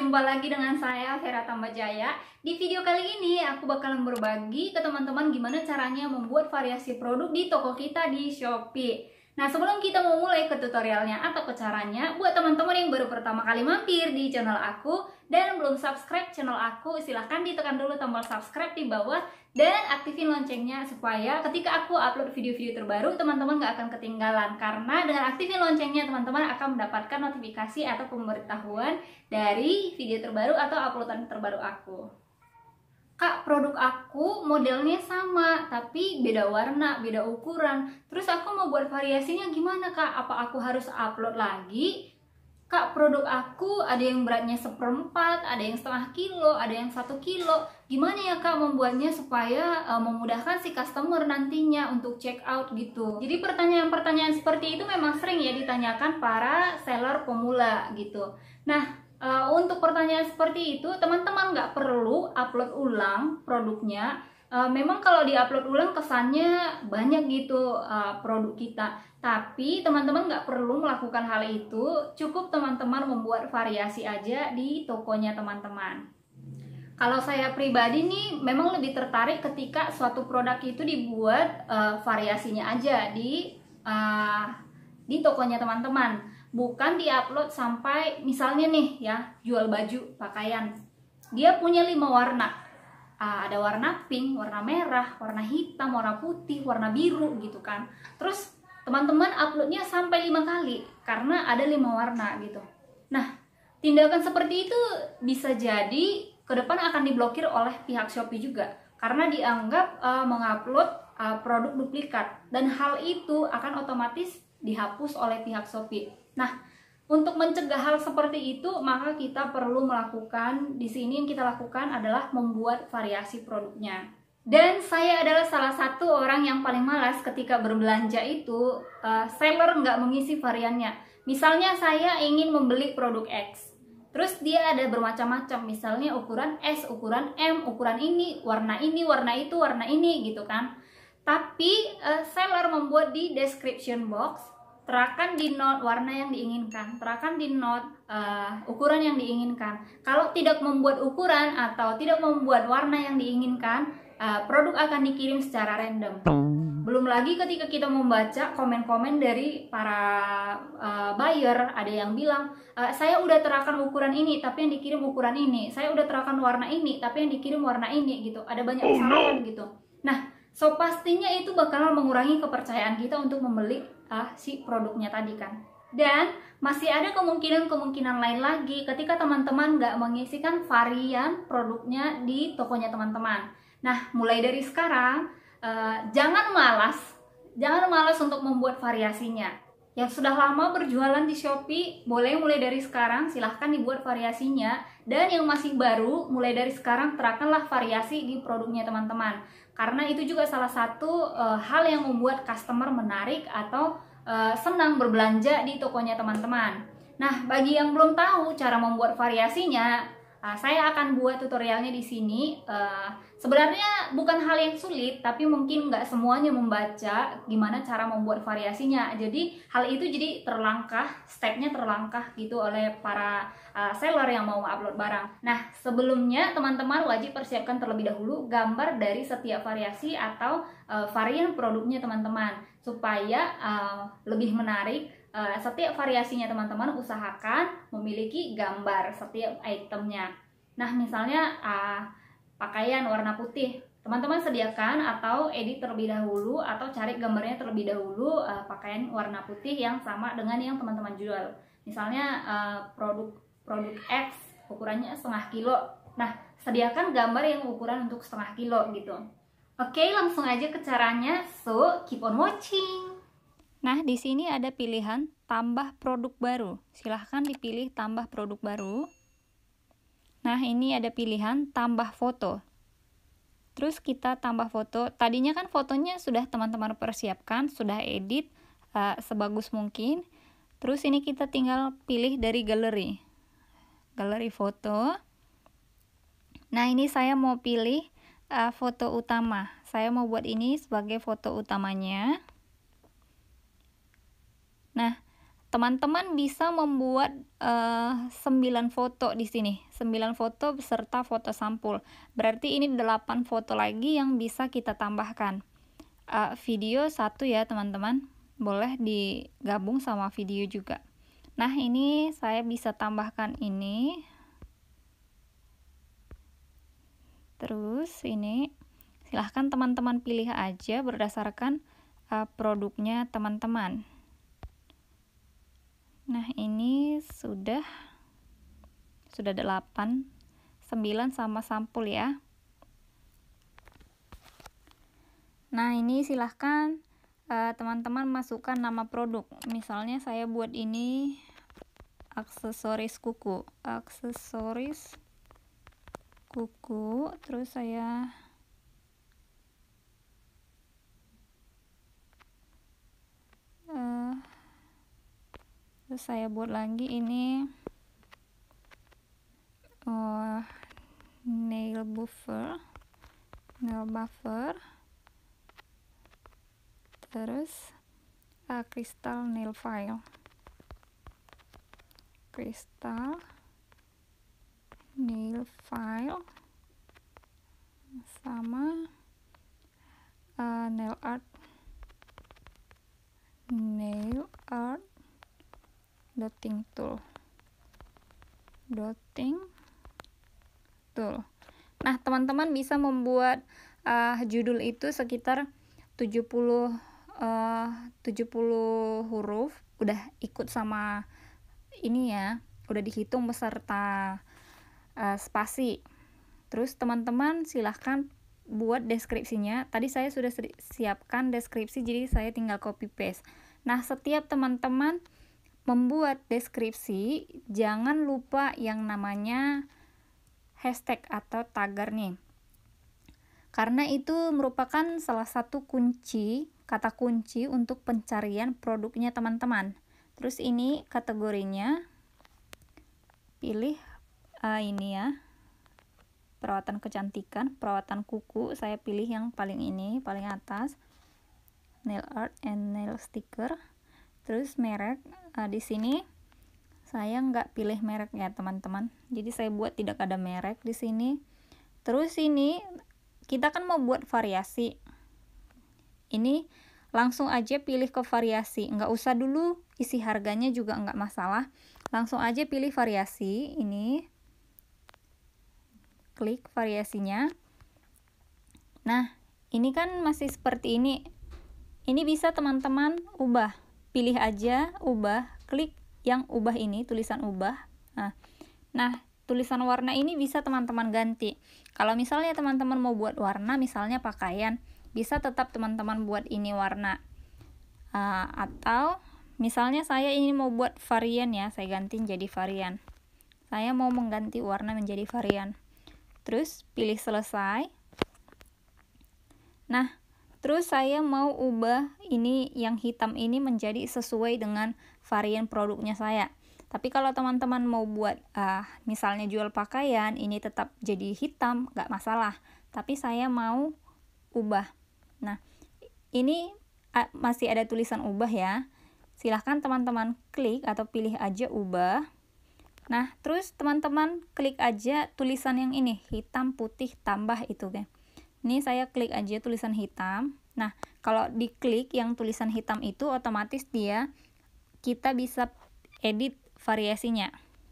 jumpa lagi dengan saya Vera Tambajaya. Di video kali ini aku bakalan berbagi ke teman-teman gimana caranya membuat variasi produk di toko kita di Shopee. Nah sebelum kita mau mulai ke tutorialnya atau ke caranya, buat teman-teman yang baru pertama kali mampir di channel aku dan belum subscribe channel aku, silahkan ditekan dulu tombol subscribe di bawah dan aktifin loncengnya supaya ketika aku upload video-video terbaru teman-teman gak akan ketinggalan karena dengan aktifin loncengnya teman-teman akan mendapatkan notifikasi atau pemberitahuan dari video terbaru atau uploadan terbaru aku kak produk aku modelnya sama tapi beda warna beda ukuran terus aku mau buat variasinya gimana kak apa aku harus upload lagi kak produk aku ada yang beratnya seperempat ada yang setengah kilo ada yang satu kilo gimana ya kak membuatnya supaya uh, memudahkan si customer nantinya untuk check out gitu jadi pertanyaan-pertanyaan seperti itu memang sering ya ditanyakan para seller pemula gitu nah Uh, untuk pertanyaan seperti itu, teman-teman nggak perlu upload ulang produknya. Uh, memang kalau di upload ulang kesannya banyak gitu uh, produk kita. Tapi teman-teman nggak perlu melakukan hal itu. Cukup teman-teman membuat variasi aja di tokonya teman-teman. Kalau saya pribadi nih memang lebih tertarik ketika suatu produk itu dibuat uh, variasinya aja di uh, di tokonya teman-teman bukan diupload sampai misalnya nih ya jual baju pakaian dia punya lima warna ada warna pink warna merah warna hitam warna putih warna biru gitu kan terus teman-teman uploadnya sampai lima kali karena ada lima warna gitu nah tindakan seperti itu bisa jadi ke depan akan diblokir oleh pihak Shopee juga karena dianggap uh, mengupload uh, produk duplikat dan hal itu akan otomatis dihapus oleh pihak Shopee Nah, untuk mencegah hal seperti itu, maka kita perlu melakukan di sini yang kita lakukan adalah membuat variasi produknya. Dan saya adalah salah satu orang yang paling malas ketika berbelanja itu uh, seller nggak mengisi variannya. Misalnya saya ingin membeli produk X, terus dia ada bermacam-macam, misalnya ukuran S, ukuran M, ukuran ini, warna ini, warna itu, warna ini gitu kan. Tapi uh, seller membuat di description box terakan di not warna yang diinginkan, terakan di not uh, eh, ukuran yang diinginkan. Kalau tidak membuat ukuran atau tidak membuat warna yang diinginkan, uh, produk akan dikirim secara random. Belum lagi ketika kita membaca komen-komen dari para uh, buyer, ada yang bilang, e, saya udah terakan ukuran ini, tapi yang dikirim ukuran ini. Saya udah terakan warna ini, tapi yang dikirim warna ini, gitu. Ada banyak kesalahan oh, no. gitu. Nah, so pastinya itu bakal mengurangi kepercayaan kita untuk membeli uh, si produknya tadi kan. Dan masih ada kemungkinan-kemungkinan lain lagi ketika teman-teman nggak mengisikan varian produknya di tokonya teman-teman. Nah, mulai dari sekarang, uh, jangan malas, jangan malas untuk membuat variasinya. Yang sudah lama berjualan di Shopee, boleh mulai dari sekarang, silahkan dibuat variasinya. Dan yang masih baru, mulai dari sekarang terapkanlah variasi di produknya teman-teman karena itu juga salah satu uh, hal yang membuat customer menarik atau uh, senang berbelanja di tokonya teman-teman. Nah, bagi yang belum tahu cara membuat variasinya, Uh, saya akan buat tutorialnya di sini. Uh, sebenarnya bukan hal yang sulit, tapi mungkin nggak semuanya membaca gimana cara membuat variasinya. Jadi hal itu jadi terlangkah, stepnya terlangkah gitu oleh para uh, seller yang mau upload barang. Nah, sebelumnya teman-teman wajib persiapkan terlebih dahulu gambar dari setiap variasi atau uh, varian produknya teman-teman supaya uh, lebih menarik Eh, setiap variasinya teman-teman usahakan memiliki gambar setiap itemnya nah misalnya uh, pakaian warna putih teman-teman sediakan atau edit terlebih dahulu atau cari gambarnya terlebih dahulu uh, pakaian warna putih yang sama dengan yang teman-teman jual misalnya uh, produk produk X ukurannya setengah kilo nah sediakan gambar yang ukuran untuk setengah kilo gitu oke langsung aja ke caranya so keep on watching Nah, di sini ada pilihan tambah produk baru. Silahkan dipilih tambah produk baru. Nah, ini ada pilihan tambah foto. Terus kita tambah foto. Tadinya kan fotonya sudah teman-teman persiapkan, sudah edit uh, sebagus mungkin. Terus ini kita tinggal pilih dari galeri. Galeri foto. Nah, ini saya mau pilih uh, foto utama. Saya mau buat ini sebagai foto utamanya. Nah, teman-teman bisa membuat uh, eh, 9 foto di sini, 9 foto beserta foto sampul. Berarti ini 8 foto lagi yang bisa kita tambahkan. Uh, video satu ya, teman-teman. Boleh digabung sama video juga. Nah, ini saya bisa tambahkan ini. Terus ini silahkan teman-teman pilih aja berdasarkan uh, produknya teman-teman. Nah, ini sudah sudah 8. 9 sama sampul ya. Nah, ini silahkan eh, teman-teman uh, masukkan nama produk. Misalnya saya buat ini aksesoris kuku. Aksesoris kuku, terus saya terus saya buat lagi ini oh, nail buffer nail buffer terus uh, ah, crystal nail file crystal nail file sama uh, nail art nail dotting tool dotting tool nah teman-teman bisa membuat uh, judul itu sekitar 70 uh, 70 huruf udah ikut sama ini ya udah dihitung beserta uh, eh, spasi terus teman-teman silahkan buat deskripsinya tadi saya sudah siapkan deskripsi jadi saya tinggal copy paste nah setiap teman-teman membuat deskripsi, jangan lupa yang namanya hashtag atau tagar nih. Karena itu merupakan salah satu kunci, kata kunci untuk pencarian produknya teman-teman. Terus ini kategorinya pilih uh, ini ya. Perawatan kecantikan, perawatan kuku, saya pilih yang paling ini, paling atas. Nail art and nail sticker terus merek uh, di sini saya nggak pilih merek ya teman-teman jadi saya buat tidak ada merek di sini terus ini kita kan mau buat variasi ini langsung aja pilih ke variasi nggak usah dulu isi harganya juga nggak masalah langsung aja pilih variasi ini klik variasinya nah ini kan masih seperti ini ini bisa teman-teman ubah pilih aja ubah, klik yang ubah ini, tulisan ubah. Nah, nah tulisan warna ini bisa teman-teman ganti. Kalau misalnya teman-teman mau buat warna, misalnya pakaian, bisa tetap teman-teman buat ini warna. Uh, atau misalnya saya ini mau buat varian ya, saya ganti jadi varian. Saya mau mengganti warna menjadi varian. Terus pilih selesai. Nah, Terus saya mau ubah ini yang hitam ini menjadi sesuai dengan varian produknya saya. Tapi kalau teman-teman mau buat uh, misalnya jual pakaian ini tetap jadi hitam nggak masalah. Tapi saya mau ubah. Nah ini ah, masih ada tulisan ubah ya. Silahkan teman-teman klik atau pilih aja ubah. Nah terus teman-teman klik aja tulisan yang ini hitam putih tambah itu kan. Ini saya klik aja tulisan hitam. Nah, kalau diklik yang tulisan hitam itu otomatis dia kita bisa edit variasinya.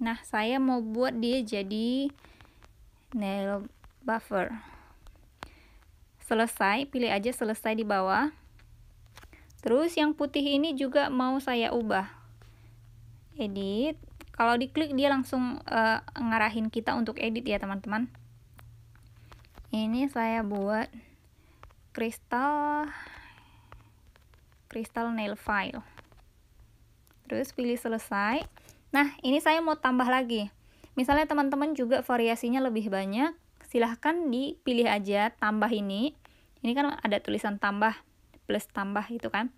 Nah, saya mau buat dia jadi nail buffer. Selesai, pilih aja selesai di bawah. Terus yang putih ini juga mau saya ubah. Edit. Kalau diklik dia langsung uh, ngarahin kita untuk edit ya, teman-teman ini saya buat kristal kristal nail file terus pilih selesai nah ini saya mau tambah lagi misalnya teman-teman juga variasinya lebih banyak silahkan dipilih aja tambah ini ini kan ada tulisan tambah plus tambah itu kan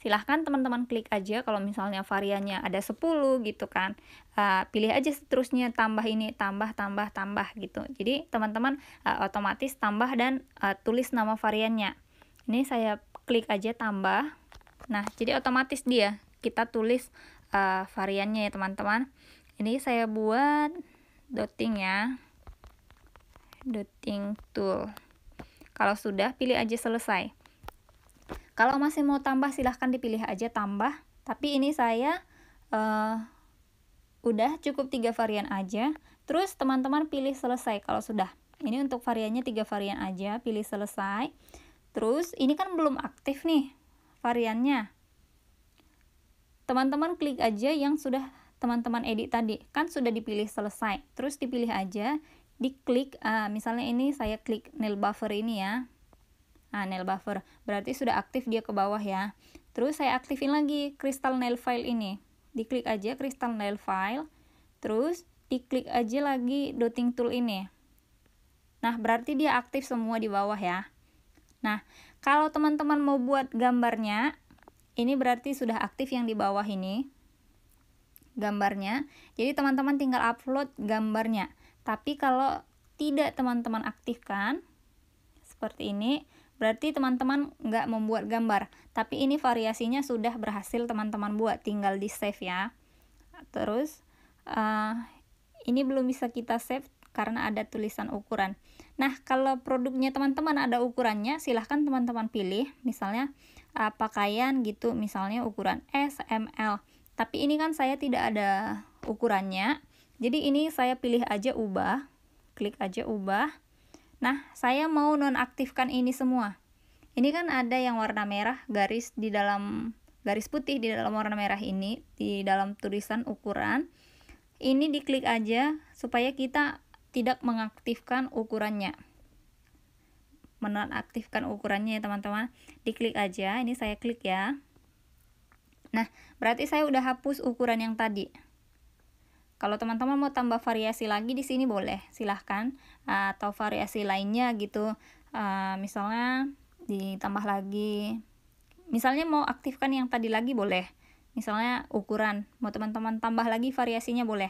silahkan teman-teman klik aja kalau misalnya variannya ada 10 gitu kan uh, pilih aja seterusnya tambah ini tambah tambah tambah gitu jadi teman-teman uh, otomatis tambah dan uh, tulis nama variannya ini saya klik aja tambah nah jadi otomatis dia kita tulis uh, variannya ya teman-teman ini saya buat dotting ya dotting tool kalau sudah pilih aja selesai kalau masih mau tambah silahkan dipilih aja tambah. Tapi ini saya uh, udah cukup tiga varian aja. Terus teman-teman pilih selesai kalau sudah. Ini untuk variannya tiga varian aja, pilih selesai. Terus ini kan belum aktif nih variannya. Teman-teman klik aja yang sudah teman-teman edit tadi, kan sudah dipilih selesai. Terus dipilih aja, diklik, uh, misalnya ini saya klik nail buffer ini ya, Nah, nail buffer. Berarti sudah aktif dia ke bawah ya. Terus saya aktifin lagi kristal nail file ini. Diklik aja kristal nail file. Terus diklik aja lagi dotting tool ini. Nah, berarti dia aktif semua di bawah ya. Nah, kalau teman-teman mau buat gambarnya, ini berarti sudah aktif yang di bawah ini. Gambarnya. Jadi teman-teman tinggal upload gambarnya. Tapi kalau tidak teman-teman aktifkan seperti ini, Berarti teman-teman nggak membuat gambar, tapi ini variasinya sudah berhasil teman-teman buat, tinggal di save ya. Terus, uh, ini belum bisa kita save karena ada tulisan ukuran. Nah, kalau produknya teman-teman ada ukurannya, silahkan teman-teman pilih, misalnya uh, pakaian gitu, misalnya ukuran S, M, L. Tapi ini kan saya tidak ada ukurannya, jadi ini saya pilih aja ubah, klik aja ubah. Nah, saya mau nonaktifkan ini semua. Ini kan ada yang warna merah, garis di dalam garis putih di dalam warna merah ini, di dalam tulisan ukuran. Ini diklik aja supaya kita tidak mengaktifkan ukurannya. Menonaktifkan ukurannya ya teman-teman. Diklik aja, ini saya klik ya. Nah, berarti saya udah hapus ukuran yang tadi. Kalau teman-teman mau tambah variasi lagi di sini boleh, silahkan. Atau variasi lainnya gitu, eh, misalnya ditambah lagi. Misalnya mau aktifkan yang tadi lagi boleh. Misalnya ukuran, mau teman-teman tambah lagi variasinya boleh.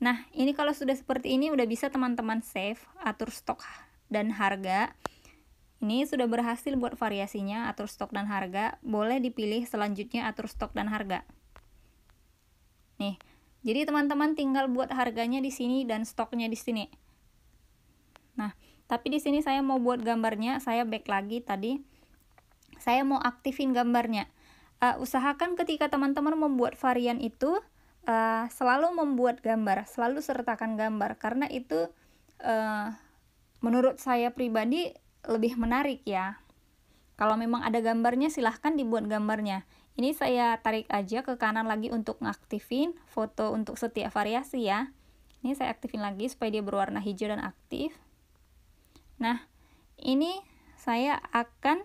Nah, ini kalau sudah seperti ini udah bisa teman-teman save, atur stok dan harga. Ini sudah berhasil buat variasinya, atur stok dan harga. Boleh dipilih selanjutnya atur stok dan harga. Nih, jadi teman-teman tinggal buat harganya di sini dan stoknya di sini. Nah, tapi di sini saya mau buat gambarnya, saya back lagi tadi. Saya mau aktifin gambarnya. Uh, usahakan ketika teman-teman membuat varian itu uh, selalu membuat gambar, selalu sertakan gambar karena itu uh, menurut saya pribadi lebih menarik ya. Kalau memang ada gambarnya silahkan dibuat gambarnya. Ini saya tarik aja ke kanan lagi untuk ngaktifin foto untuk setiap variasi ya. Ini saya aktifin lagi supaya dia berwarna hijau dan aktif. Nah, ini saya akan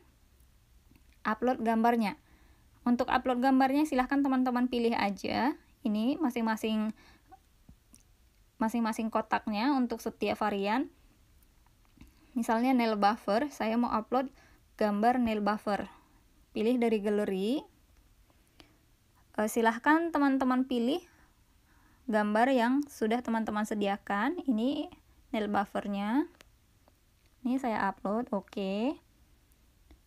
upload gambarnya. Untuk upload gambarnya silahkan teman-teman pilih aja. Ini masing-masing masing-masing kotaknya untuk setiap varian. Misalnya nail buffer, saya mau upload gambar nail buffer. Pilih dari galeri, Eh, silahkan teman-teman pilih gambar yang sudah teman-teman sediakan ini nail buffernya ini saya upload oke okay.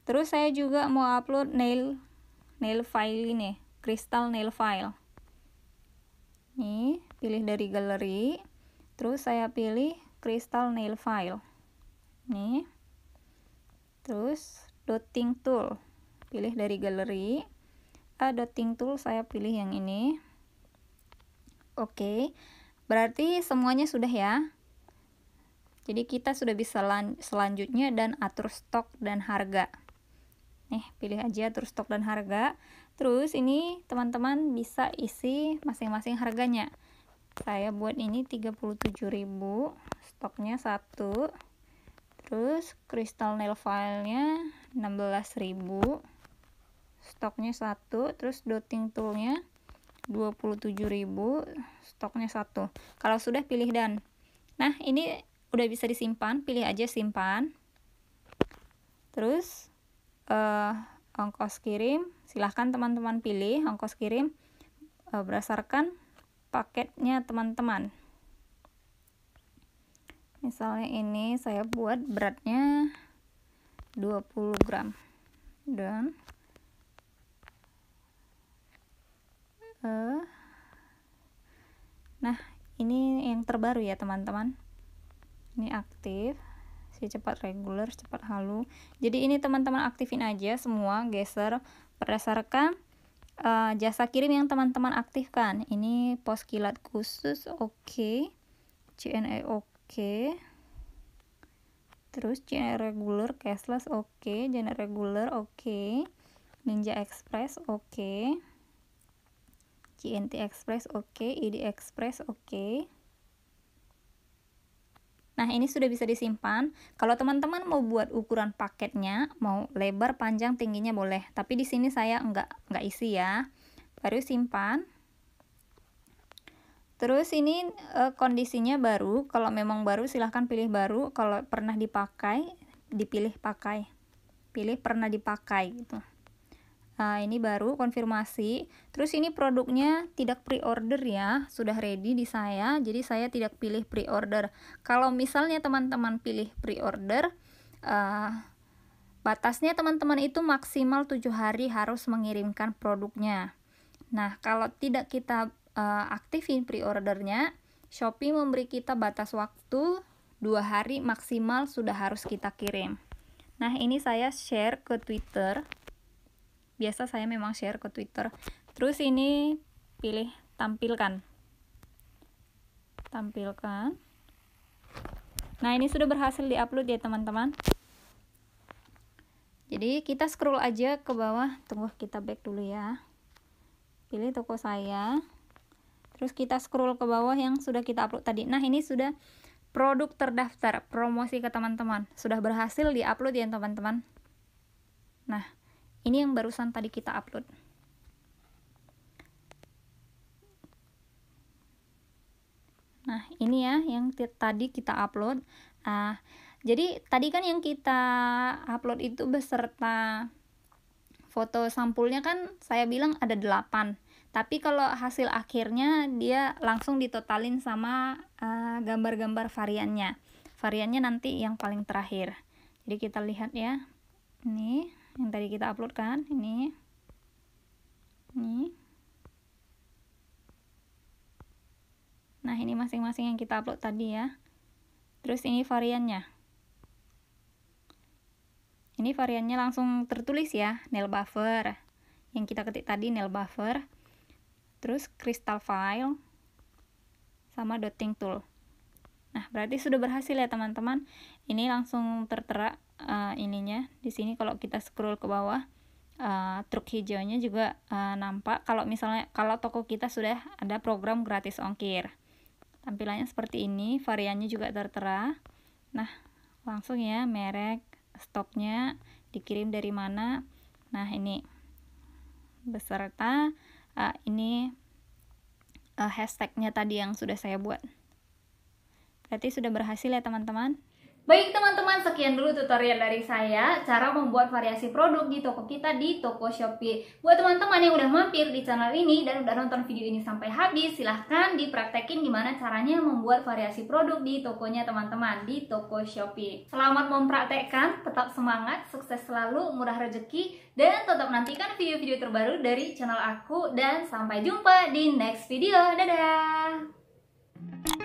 terus saya juga mau upload nail nail file ini kristal nail file ini pilih dari galeri terus saya pilih kristal nail file ini terus dotting tool pilih dari galeri A dotting tool saya pilih yang ini oke okay. berarti semuanya sudah ya jadi kita sudah bisa lan selanjutnya dan atur stok dan harga nih pilih aja atur stok dan harga terus ini teman-teman bisa isi masing-masing harganya saya buat ini 37.000 stoknya satu terus kristal nail filenya 16.000 stoknya satu terus dotting toolnya 27.000 stoknya satu kalau sudah pilih dan nah ini udah bisa disimpan pilih aja simpan terus eh, ongkos kirim silahkan teman-teman pilih ongkos kirim uh, berdasarkan paketnya teman-teman misalnya ini saya buat beratnya 20 gram dan Eh, nah ini yang terbaru ya teman-teman ini aktif si cepat reguler cepat halu jadi ini teman-teman aktifin aja semua geser berdasarkan uh, jasa kirim yang teman-teman aktifkan ini pos kilat khusus oke okay. CNA e, oke okay. terus CNA e reguler cashless oke okay. CNA e reguler oke okay. Ninja Express oke okay. JNT Express oke, okay. ID Express oke. Okay. Nah, ini sudah bisa disimpan. Kalau teman-teman mau buat ukuran paketnya, mau lebar, panjang, tingginya boleh. Tapi di sini saya enggak enggak isi ya. Baru simpan. Terus ini e, kondisinya baru. Kalau memang baru silahkan pilih baru. Kalau pernah dipakai, dipilih pakai. Pilih pernah dipakai gitu. Nah, ini baru konfirmasi. Terus ini produknya tidak pre-order ya, sudah ready di saya. Jadi saya tidak pilih pre-order. Kalau misalnya teman-teman pilih pre-order, uh, batasnya teman-teman itu maksimal tujuh hari harus mengirimkan produknya. Nah, kalau tidak kita uh, aktifin pre-ordernya, Shopee memberi kita batas waktu dua hari maksimal sudah harus kita kirim. Nah, ini saya share ke Twitter biasa saya memang share ke Twitter. Terus ini pilih tampilkan. Tampilkan. Nah, ini sudah berhasil diupload ya, teman-teman. Jadi, kita scroll aja ke bawah. Tunggu kita back dulu ya. Pilih toko saya. Terus kita scroll ke bawah yang sudah kita upload tadi. Nah, ini sudah produk terdaftar, promosi ke teman-teman. Sudah berhasil diupload ya, teman-teman. Nah, ini yang barusan tadi kita upload. Nah, ini ya yang tadi kita upload. Uh, jadi tadi kan yang kita upload itu beserta foto sampulnya kan saya bilang ada 8. Tapi kalau hasil akhirnya dia langsung ditotalin sama ah, gambar-gambar uh, variannya. Variannya nanti yang paling terakhir. Jadi kita lihat ya. Nih yang tadi kita upload kan ini ini nah ini masing-masing yang kita upload tadi ya terus ini variannya ini variannya langsung tertulis ya nail buffer yang kita ketik tadi nail buffer terus crystal file sama dotting tool Nah, berarti sudah berhasil ya teman-teman. Ini langsung tertera uh, ininya. Di sini kalau kita scroll ke bawah, uh, truk hijaunya juga uh, nampak. Kalau misalnya kalau toko kita sudah ada program gratis ongkir. Tampilannya seperti ini, variannya juga tertera. Nah, langsung ya merek, stoknya, dikirim dari mana. Nah, ini beserta uh, ini uh, hashtagnya tadi yang sudah saya buat. Berarti sudah berhasil ya teman-teman. Baik teman-teman, sekian dulu tutorial dari saya cara membuat variasi produk di toko kita di toko Shopee. Buat teman-teman yang udah mampir di channel ini dan udah nonton video ini sampai habis, silahkan dipraktekin gimana caranya membuat variasi produk di tokonya teman-teman, di toko Shopee. Selamat mempraktekkan, tetap semangat, sukses selalu, murah rezeki, dan tetap nantikan video-video terbaru dari channel aku. Dan sampai jumpa di next video, dadah!